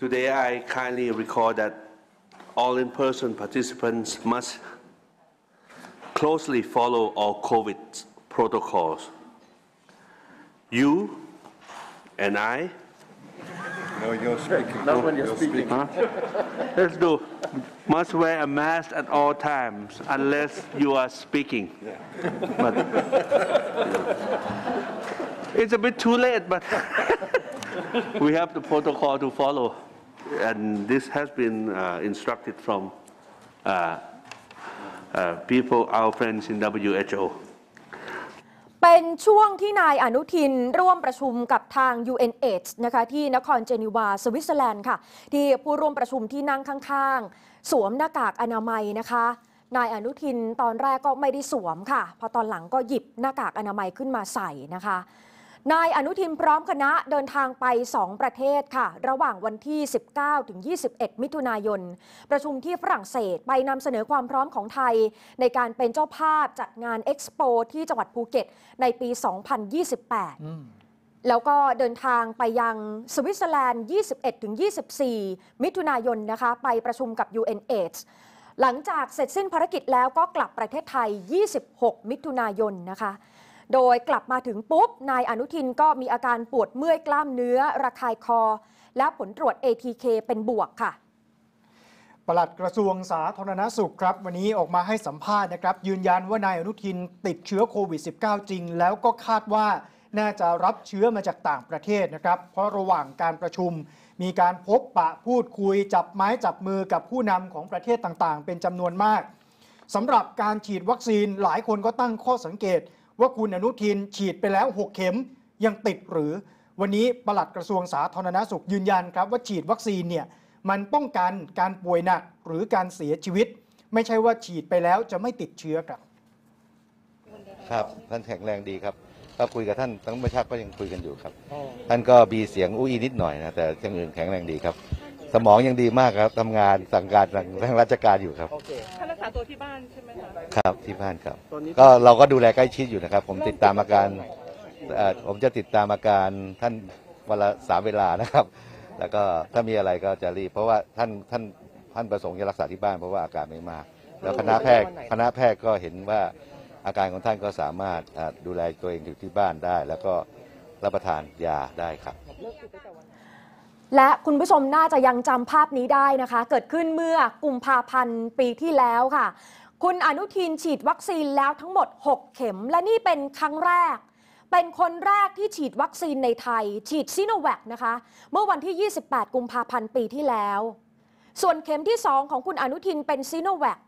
Today, I kindly recall that all in-person participants must closely follow all COVID protocols. You and I. No, you're speaking. Not when you're, you're speaking. Huh? Let's do. Must wear a mask at all times unless you are speaking. Yeah. But, yeah. It's a bit too late, but. we have the protocol to follow, and this has been uh, instructed from uh, uh, people, our friends in WHO. เป็นช่วงที่นายอนุทินร่วมประชุมกับทาง UNH นะคะที่นครเจนีวาสวิตเซอร์แลนด์ค่ะที่ผู้ร่วมประชุมที่นั่งข้าง ๆ สวมหน้ากากอนามัยนะคะ นายอนุทินตอนแรกก็ไม่ได้สวมค่ะ พอตอนหลังก็หยิบหน้ากากอนามัยขึ้นมาใส่นะคะนายอนุทินพร้อมคณะเดินทางไป 2 ประเทศค่ะ ระหว่างวันที่ 19 ถึง 21 มิถุนายน ประชุมที่ฝรั่งเศสไปนำเสนอความพร้อมของไทย ในการเป็นเจ้าภาพจัดงานเอ็กซ์โปที่จังหวัดภูเก็ตในปี 2028 แล้วก็เดินทางไปยังสวิตเซอร์แลนด์ 21-24ถึงมิถุนายนนะคะ ไปประชุมกับ u n a หลังจากเสร็จสิ้นภารกิจแล้วก็กลับประเทศไทย 26 มิถุนายนนะคะโดยกลับมาถึงปุ๊บ นายอนุทินก็มีอาการปวดเมื่อยกล้ามเนื้อระคายคอ และผลตรวจ ATK เป็นบวกค่ะ ปลัดกระทรวงสาธารณสุขครับ วันนี้ออกมาให้สัมภาษณ์นะครับยืนยันว่านายอนุทินติดเชื้อโควิด -19 จริงแล้วก็คาดว่าน่าจะรับเชื้อมาจากต่างประเทศนะครับ เพราะระหว่างการประชุมมีการพบปะพูดคุยจับไม้จับมือกับผู้นำของประเทศต่างๆ เป็นจำนวนมากสำหรับการฉีดวัคซีนหลายคนก็ตั้งข้อสังเกตว่าคุณอนุทินฉีดไปแล้ว6เข็มยังติดหรือวันนี้ปลัดกระทรวงสาธารณสุขยืนยันครับว่าฉีดวัคซีนเนี่ย มันป้องกันการป่วยหนักหรือการเสียชีวิต ไม่ใช่ว่าฉีดไปแล้วจะไม่ติดเชื้อครับครับท่านแข็งแรงดีครับก็ คุยกับท่านทั้งประชาก็ยังคุยกันอยู่ครับท่านก็มีเสียงอุ้ยนิดหน่อยนะแต่ยังอื่นแข็งแรงดีครับ สมองยังดีมากครับทำงานสั่งการทางราชการอยู่ครับาตัวที่บ้านใช่ไหมคะครับที่บ้านครับก็เราก็ดูแลใกล้ชิดอยู่นะครับผมติดตามอาการผมจะติดตามอาการท่านวันละสามเวลานะครับแล้วก็ถ้ามีอะไรก็จะรีบเพราะว่าท่านท่านท่านประสงค์จะรักษาที่บ้าน เพราะว่าอาการไม่มาก แล้วคณะแพทย์คณะแพทย์ก็เห็นว่าอาการของท่านก็สามารถดูแลตัวเองอยู่ที่บ้านได้ แล้วก็รับประทานยาได้ครับและคุณผู้ชมน่าจะยังจำภาพนี้ได้นะคะ เกิดขึ้นเมื่อกุมภาพันธ์ปีที่แล้วค่ะ คุณอนุทินฉีดวัคซีนแล้วทั้งหมด 6 เข็ม และนี่เป็นครั้งแรก เป็นคนแรกที่ฉีดวัคซีนในไทย ฉีดซิโนแวคนะคะเมื่อวันที่ 28กุมภาพันธ์ปีที่แล้ว ส่วนเข็มที่ 2 ของคุณอนุทินเป็นซิโนแวค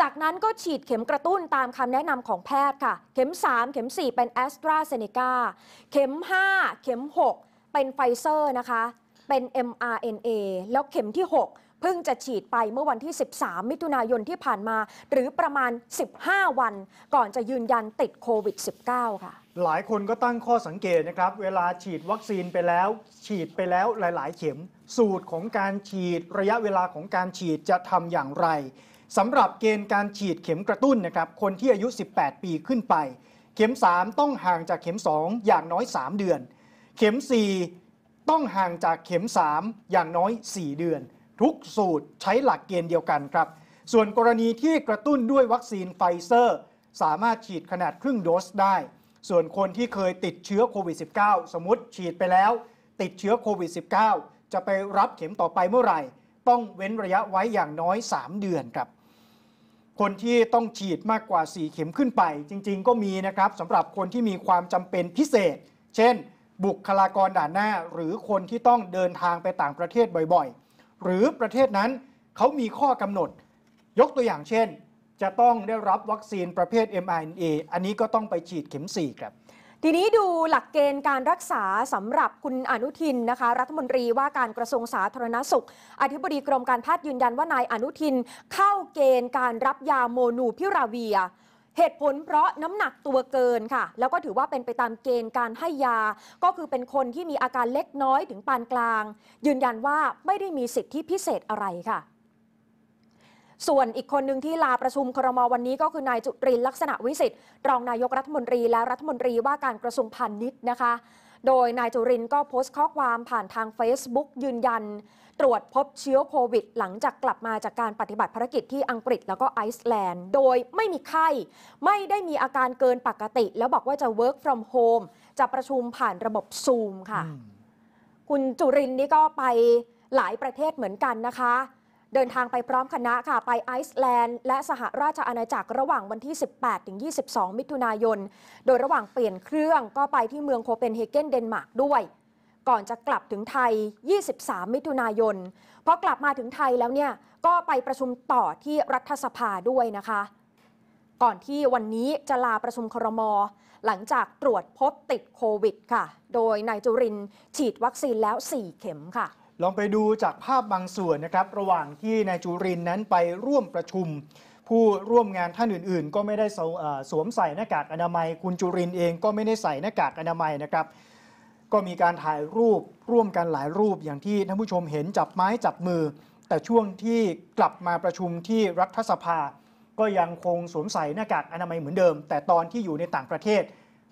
จากนั้นก็ฉีดเข็มกระตุ้นตามคำแนะนำของแพทย์ค่ะ เข็ม 3 เข็ม4เป็นแอสตราเซเนกาเข็ม5เข็ม 6 เป็นไฟเซอร์นะคะเป็น mRNA แล้วเข็มที่ 6 เพิ่งจะฉีดไปเมื่อวันที่ 13 มิถุนายนที่ผ่านมา หรือประมาณ 15 วัน ก่อนจะยืนยันติดโควิด -19 ค่ะ หลายคนก็ตั้งข้อสังเกตนะครับ เวลาฉีดวัคซีนไปแล้ว ฉีดไปแล้วหลายๆ เข็มสูตรของการฉีด ระยะเวลาของการฉีดจะทำอย่างไรสำหรับเกณฑ์การฉีดเข็มกระตุ้นนะครับ คนที่อายุ 18 ปีขึ้นไป เข็ม 3 ต้องห่างจากเข็ม 2 อย่างน้อย 3 เดือน เข็ม 4ต้องห่างจากเข็ม 3 อย่างน้อย 4 เดือน ทุกสูตรใช้หลักเกณฑ์เดียวกันครับ ส่วนกรณีที่กระตุ้นด้วยวัคซีนไฟเซอร์ สามารถฉีดขนาดครึ่งโดสได้ ส่วนคนที่เคยติดเชื้อโควิด -19 สมมติฉีดไปแล้วติดเชื้อโควิด -19 จะไปรับเข็มต่อไปเมื่อไหร่ ต้องเว้นระยะไว้อย่างน้อย 3 เดือนครับ คนที่ต้องฉีดมากกว่า 4 เข็มขึ้นไปจริงๆก็มีนะครับสำหรับคนที่มีความจำเป็นพิเศษ เช่นบุคลากรด่านหน้าหรือคนที่ต้องเดินทางไปต่างประเทศบ่อยๆ หรือประเทศนั้นเขามีข้อกำหนด ยกตัวอย่างเช่น จะต้องได้รับวัคซีนประเภท mRNA อันนี้ก็ต้องไปฉีดเข็ม4ครับ ทีนี้ดูหลักเกณฑ์การรักษาสำหรับคุณอนุทินนะคะรัฐมนตรีว่าการกระทรวงสาธารณสุข อธิบดีกรมการแพทย์ยืนยันว่านายอนุทิน เข้าเกณฑ์การรับยาโมนูพิราเวียเหตุผลเพราะน้ำหนักตัวเกินค่ะ แล้วก็ถือว่าเป็นไปตามเกณฑ์การให้ยา ก็คือเป็นคนที่มีอาการเล็กน้อยถึงปานกลาง ยืนยันว่าไม่ได้มีสิทธิพิเศษอะไรค่ะ ส่วนอีกคนหนึ่งที่ลาประชุมครมวันนี้ ก็คือนายจุรินลักษณะวิสิทธิ์รองนายกรัฐมนตรีและรัฐมนตรีว่าการกระทรวงพาณิชย์นะคะโดยนายจุรินก็โพสต์ข้อความผ่านทาง Facebook ยืนยัน ตรวจพบเชื้อโควิด หลังจากกลับมาจากการปฏิบัติภารกิจที่อังกฤษ แล้วก็ไอซ์แลนด์โดยไม่มีไข้ ไม่ได้มีอาการเกินปกติ แล้วบอกว่าจะ work from home จะประชุมผ่านระบบซูมค่ะ คุณจุรินนี่ก็ไปหลายประเทศเหมือนกันนะคะเดินทางไปพร้อมคณะค่ะไปไอซ์แลนด์และสหราชอาณาจักรระหว่างวันที่ 18 ถึง 22 มิถุนายน โดยระหว่างเปลี่ยนเครื่องก็ไปที่เมืองโคเปนเฮเกนเดนมาร์กด้วย ก่อนจะกลับถึงไทย 23 มิถุนายนพอกลับมาถึงไทยแล้วเนี่ย ก็ไปประชุมต่อที่รัฐสภาด้วยนะคะ ก่อนที่วันนี้จะลาประชุมครม หลังจากตรวจพบติดโควิดค่ะ โดยนายจุรินฉีดวัคซีนแล้ว 4 เข็มค่ะลองไปดูจากภาพบางส่วนนะครับระหว่างที่นายจุรินนั้นไปร่วมประชุม ผู้ร่วมงานท่านอื่นๆ ก็ไม่ได้สวมใส่หน้ากากอนามัย คุณจุรินเองก็ไม่ได้ใส่หน้ากากอนามัยนะครับก็มีการถ่ายรูปร่วมกันหลายรูปอย่างที่ท่านผู้ชมเห็นจับไม้จับมือ แต่ช่วงที่กลับมาประชุมที่รัฐสภา ก็ยังคงสวมใส่หน้ากากอนามัยเหมือนเดิม แต่ตอนที่อยู่ในต่างประเทศ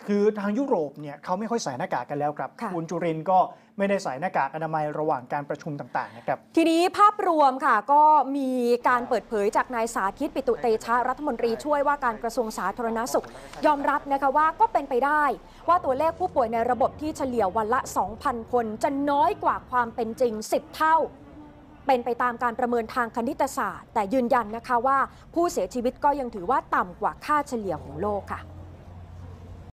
คือทางยุโรปเนี่ยเขาไม่ค่อยใส่หน้ากากกันแล้วครับ คุณจุรินก็ไม่ได้ใส่หน้ากากอนามัยระหว่างการประชุมต่างๆนะครับ ทีนี้ภาพรวมค่ะก็มีการเปิดเผยจากนายสาธิตปิตุเตชะรัฐมนตรีช่วยว่าการกระทรวงสาธารณสุขยอมรับนะคะว่าก็เป็นไปได้ ว่าตัวเลขผู้ป่วยในระบบที่เฉลี่ยวันละ 2,000 คนจะน้อยกว่าความเป็นจริง 10 เท่า เป็นไปตามการประเมินทางคณิตศาสตร์ แต่ยืนยันนะคะว่า ผู้เสียชีวิตก็ยังถือว่าต่ำกว่าค่าเฉลี่ยของโลกค่ะ